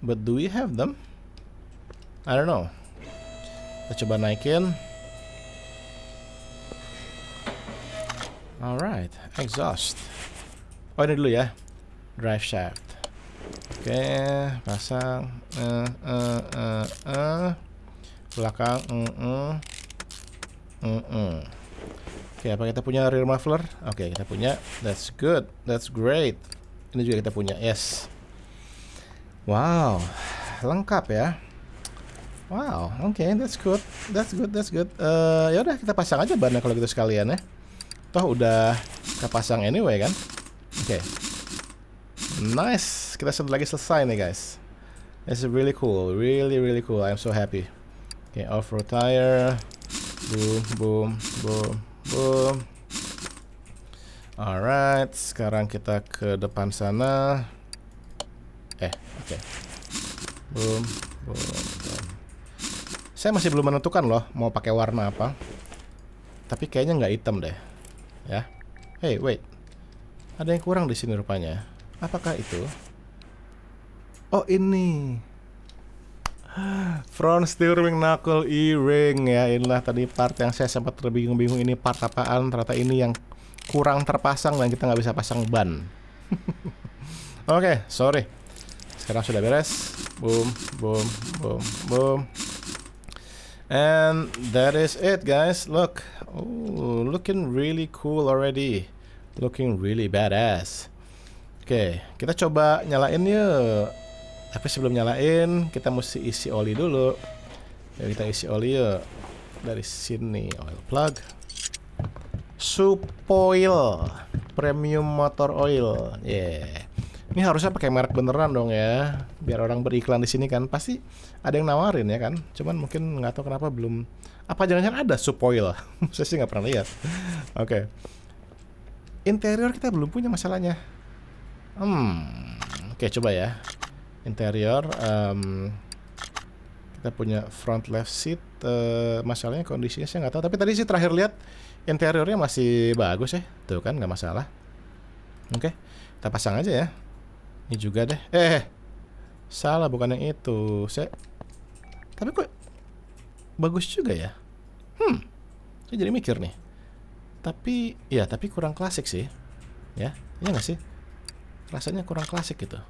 But do we have them? I don't know. Kita coba naikin. Alright, exhaust. Oh ini dulu ya. Drive shaft. Oke, pasang eh eh eh, eh. belakang eh, eh eh eh. Oke, apa kita punya rear muffler? Oke, kita punya. That's good. That's great. Ini juga kita punya. Yes. Wow, lengkap ya. Wow, oke, okay, that's good, that's good, that's good. Uh, ya udah kita pasang aja bannya kalau gitu sekalian ya. Toh udah kepasang anyway kan? Oke. Nice! kita sudah lagi selesai nih guys. This is really cool, really really cool. I'm so happy. Okay, off road tire. Boom, boom, boom, boom. Alright, sekarang kita ke depan sana. Eh, oke. Okay. Boom, boom, boom. Saya masih belum menentukan loh mau pakai warna apa. Tapi kayaknya nggak hitam deh. Ya. Hey, wait. Ada yang kurang di sini rupanya. Apakah itu? Oh ini Front steering knuckle earring ring ya Inilah tadi part yang saya sempat terbingung-bingung Ini part apaan Ternyata ini yang kurang terpasang Dan kita nggak bisa pasang ban *laughs* Oke okay, sorry Sekarang sudah beres Boom boom boom boom And that is it guys Look Ooh, Looking really cool already Looking really badass Oke, kita coba nyalain yuk. Tapi sebelum nyalain, kita mesti isi oli dulu. Ya, kita isi oli yuk. Dari sini, oil plug. Supoil Premium Motor Oil. Yeah. Ini harusnya pakai merek beneran dong ya, biar orang beriklan di sini kan. Pasti ada yang nawarin ya kan. Cuman mungkin nggak tahu kenapa belum. Apa jangan-jangan ada Supoil? *laughs* Saya sih nggak pernah lihat. Oke. Okay. Interior kita belum punya masalahnya Hmm. Oke, okay, coba ya. Interior um, kita punya front left seat. Uh, masalahnya kondisinya saya nggak tahu, tapi tadi sih terakhir lihat interiornya masih bagus ya. Tuh kan nggak masalah. Oke. Okay. Kita pasang aja ya. Ini juga deh. Eh, eh. Salah bukan yang itu. Saya Tapi kok bagus juga ya. Hmm. Saya jadi mikir nih. Tapi ya, tapi kurang klasik sih. Ya. Iya nggak sih? rasanya kurang klasik gitu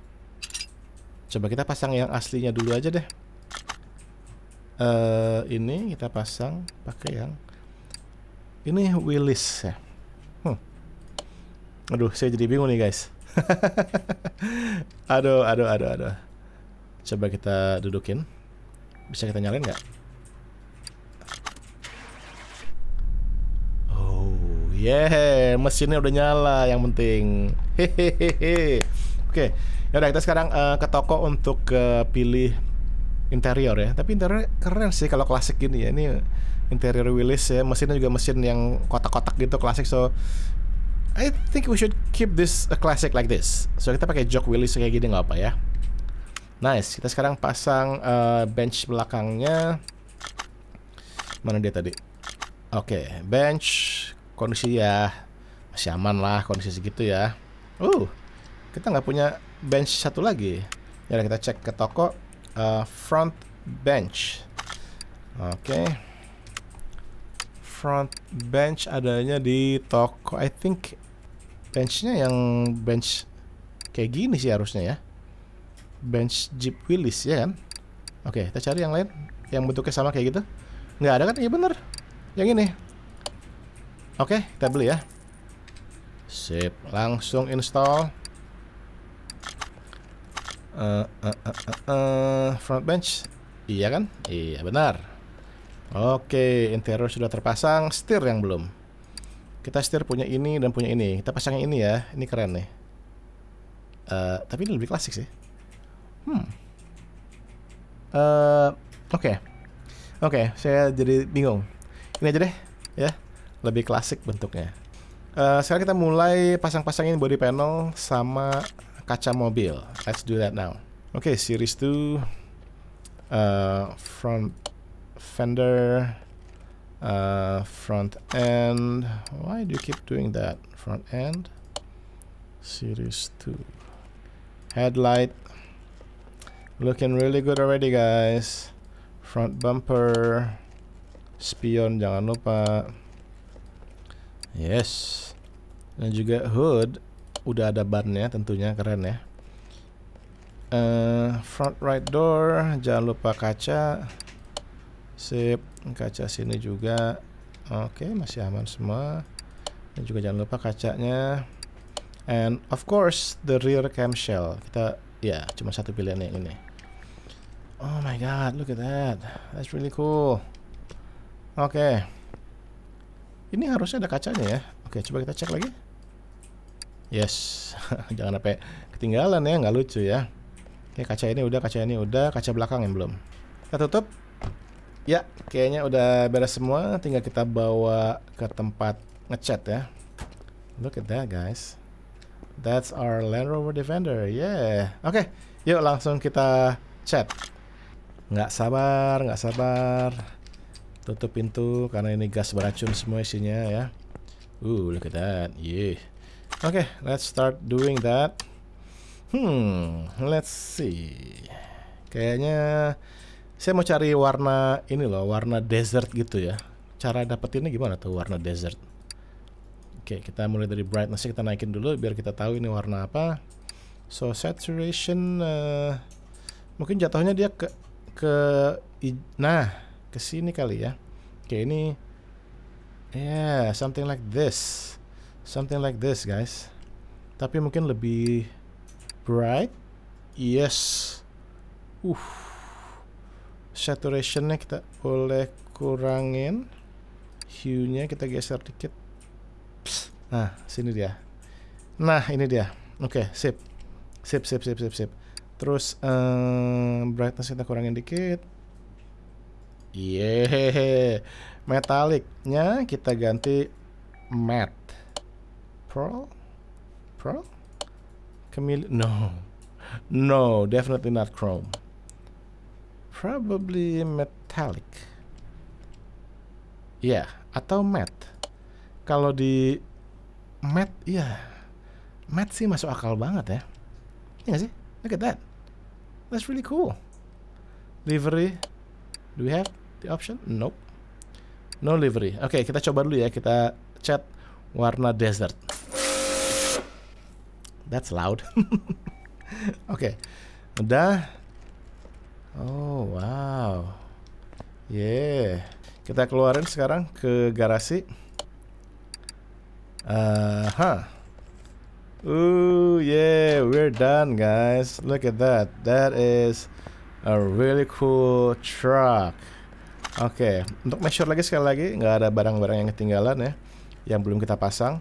coba kita pasang yang aslinya dulu aja deh uh, ini kita pasang pakai yang ini Willis ya hmm. aduh saya jadi bingung nih guys *laughs* aduh aduh aduh aduh coba kita dudukin bisa kita nyalain nggak Yeah, mesinnya udah nyala yang penting. Hehehe. Oke, yaudah kita sekarang uh, ke toko untuk uh, pilih interior ya. Tapi interior keren sih kalau klasik gini ya. Ini interior Willis ya. Mesinnya juga mesin yang kotak-kotak gitu klasik. So I think we should keep this a classic like this. So kita pakai jok Willis kayak gini nggak apa ya. Nice. Kita sekarang pasang uh, bench belakangnya. Mana dia tadi? Oke, okay, bench kondisi ya masih aman lah kondisi segitu ya uh kita nggak punya bench satu lagi ya kita cek ke toko uh, front bench oke okay. front bench adanya di toko I think benchnya yang bench kayak gini sih harusnya ya bench Jeep Willys ya kan oke okay, kita cari yang lain yang bentuknya sama kayak gitu nggak ada kan iya bener yang ini Oke, okay, kita beli ya. Sip, langsung install. Uh, uh, uh, uh, uh, front bench, iya kan? Iya benar. Oke, okay, interior sudah terpasang, setir yang belum. Kita setir punya ini dan punya ini. Kita pasang yang ini ya, ini keren nih. Uh, tapi ini lebih klasik sih. Hmm. Uh, Oke, okay. oke, okay, saya jadi bingung. Ini aja deh, ya lebih klasik bentuknya. Uh, sekarang kita mulai pasang-pasangin body panel sama kaca mobil. Let's do that now. Oke, okay, series 2 uh, eh, front fender uh, front end. Why do you keep doing that? Front end series 2 headlight looking really good already guys front bumper spion jangan lupa Yes. Dan juga hood udah ada bannya tentunya keren ya. Uh, front right door jangan lupa kaca. Sip, kaca sini juga. Oke, okay, masih aman semua. Dan juga jangan lupa kacanya. And of course the rear camshell. Kita ya yeah, cuma satu pilihan yang ini. Oh my god, look at that. That's really cool. Oke. Okay. Ini harusnya ada kacanya ya. Oke, coba kita cek lagi. Yes, *laughs* jangan sampai ketinggalan ya, nggak lucu ya. Oke, kaca ini udah, kaca ini udah, kaca belakang yang belum. Kita tutup. Ya, kayaknya udah beres semua. Tinggal kita bawa ke tempat ngecat ya. Look at that, guys. That's our Land Rover Defender. Yeah. Oke, okay, yuk langsung kita chat. Nggak sabar, nggak sabar. Tutup pintu karena ini gas beracun semua isinya ya. uh look at that. Yeah. Okay, let's start doing that. Hmm, let's see. Kayaknya saya mau cari warna ini loh, warna desert gitu ya. Cara dapetinnya gimana tuh warna desert? Oke, okay, kita mulai dari brightness kita naikin dulu biar kita tahu ini warna apa. So saturation uh, mungkin jatuhnya dia ke ke nah ke sini kali ya. Oke, ini yeah, something like this. Something like this, guys. Tapi mungkin lebih bright. Yes. Uh. saturation Saturationnya kita boleh kurangin. Hue-nya kita geser dikit. Psst. Nah, sini dia. Nah, ini dia. Oke, okay, sip. Sip, sip, sip, sip, sip. Terus um, brightness kita kurangin dikit. Yehehe. metaliknya kita ganti matte. Pearl? Pearl? camille, No. No, definitely not chrome. Probably metallic. Ya, yeah, atau matte. Kalau di matte, ya, Yeah. Matte sih masuk akal banget ya. Iya gak sih? Look at that. That's really cool. Livery. Do we have? the option? Nope. No livery. Oke, okay, kita coba dulu ya. Kita cat warna desert. That's loud. *laughs* Oke. okay. Udah. Oh, wow. Yeah. Kita keluarin sekarang ke garasi. Aha. Uh, Ooh, yeah, we're done, guys. Look at that. That is a really cool truck. Oke, okay. untuk sure lagi sekali lagi nggak ada barang-barang yang ketinggalan ya, yang belum kita pasang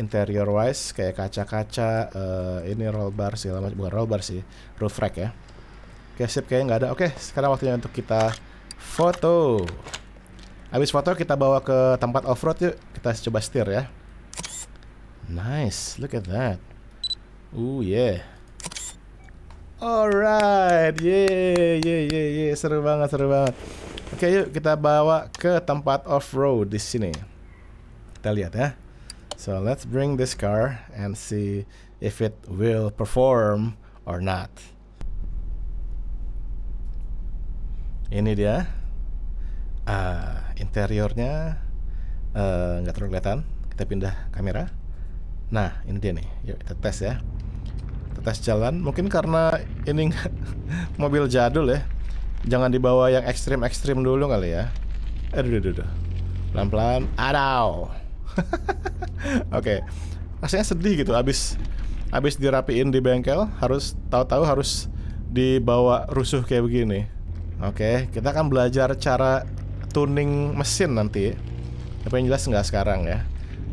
interior wise kayak kaca-kaca uh, ini roll bar sih, lama bukan roll bar sih roof rack ya oke sip kayaknya nggak ada oke sekarang waktunya untuk kita foto habis foto kita bawa ke tempat off road yuk kita coba setir ya nice look at that oh yeah alright yeah yeah yeah yeah seru banget seru banget Oke, yuk kita bawa ke tempat off road di sini. Kita lihat ya. So let's bring this car and see if it will perform or not. Ini dia. Uh, interiornya eh, nggak uh, terlalu kelihatan. Kita pindah kamera. Nah, ini dia nih. Yuk kita tes ya. Kita tes jalan. Mungkin karena ini *laughs* mobil jadul ya Jangan dibawa yang ekstrim-ekstrim dulu kali ya. Aduh, aduh, aduh. Pelan-pelan. Aduh. *laughs* Oke. okay. Rasanya sedih gitu abis abis dirapiin di bengkel harus tahu-tahu harus dibawa rusuh kayak begini. Oke, okay. kita akan belajar cara tuning mesin nanti. Tapi yang jelas nggak sekarang ya.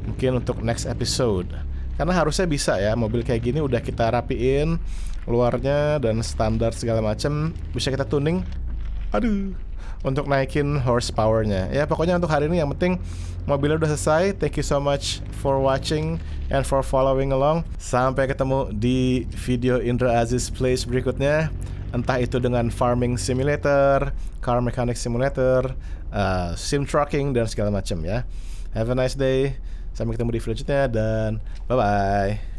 Mungkin untuk next episode. Karena harusnya bisa ya mobil kayak gini udah kita rapiin luarnya dan standar segala macam bisa kita tuning aduh untuk naikin horsepowernya ya pokoknya untuk hari ini yang penting mobilnya udah selesai thank you so much for watching and for following along sampai ketemu di video Indra Aziz Place berikutnya entah itu dengan farming simulator, car mechanic simulator, uh, sim trucking dan segala macam ya. Have a nice day. Sampai ketemu di video selanjutnya dan bye bye.